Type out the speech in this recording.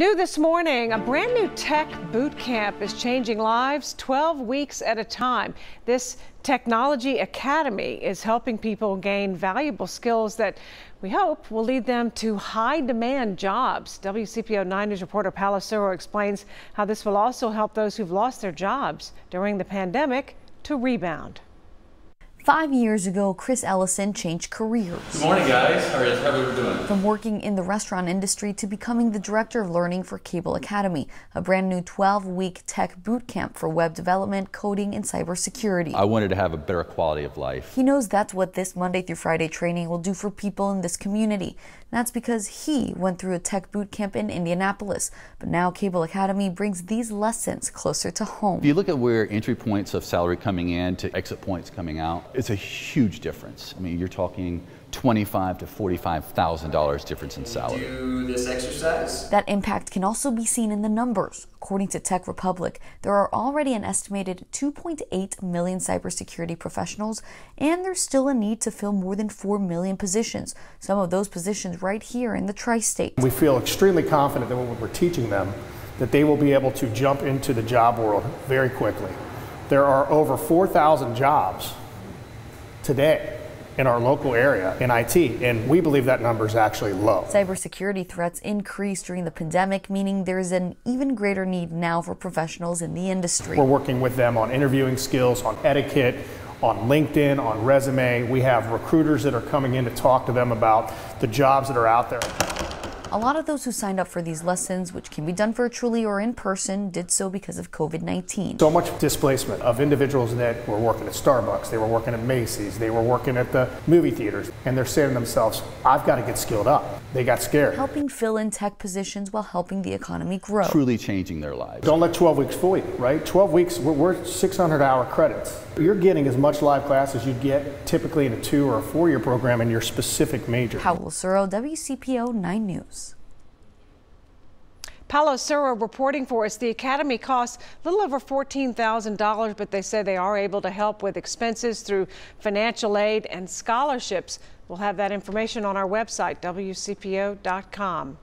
New this morning, a brand new tech boot camp is changing lives 12 weeks at a time. This Technology Academy is helping people gain valuable skills that we hope will lead them to high demand jobs. WCPO 9 News reporter Palacero explains how this will also help those who've lost their jobs during the pandemic to rebound. Five years ago, Chris Ellison changed careers. Good morning, guys. How are you? How are you doing? From working in the restaurant industry to becoming the director of learning for Cable Academy, a brand new 12 week tech boot camp for web development, coding, and cybersecurity. I wanted to have a better quality of life. He knows that's what this Monday through Friday training will do for people in this community. And that's because he went through a tech boot camp in Indianapolis. But now Cable Academy brings these lessons closer to home. If you look at where entry points of salary coming in to exit points coming out, it's a huge difference. I mean, you're talking twenty-five to forty-five thousand dollars difference in salary. Do this exercise. That impact can also be seen in the numbers. According to Tech Republic, there are already an estimated 2.8 million cybersecurity professionals, and there's still a need to fill more than 4 million positions. Some of those positions right here in the tri-state. We feel extremely confident that when we're teaching them, that they will be able to jump into the job world very quickly. There are over 4,000 jobs today in our local area in IT, and we believe that number is actually low. Cybersecurity threats increased during the pandemic, meaning there's an even greater need now for professionals in the industry. We're working with them on interviewing skills, on etiquette, on LinkedIn, on resume. We have recruiters that are coming in to talk to them about the jobs that are out there. A lot of those who signed up for these lessons, which can be done virtually or in person, did so because of COVID 19. So much displacement of individuals that were working at Starbucks, they were working at Macy's, they were working at the movie theaters, and they're saying to themselves, I've got to get skilled up. They got scared. Helping fill in tech positions while helping the economy grow. Truly changing their lives. Don't let 12 weeks fool you, right? 12 weeks, we're, we're 600 hour credits. You're getting as much live class as you'd get typically in a two or a four year program in your specific major. Powell Suro, WCPO 9 News. Paolo Sura reporting for us. The academy costs a little over $14,000, but they say they are able to help with expenses through financial aid and scholarships. We'll have that information on our website, WCPO.com.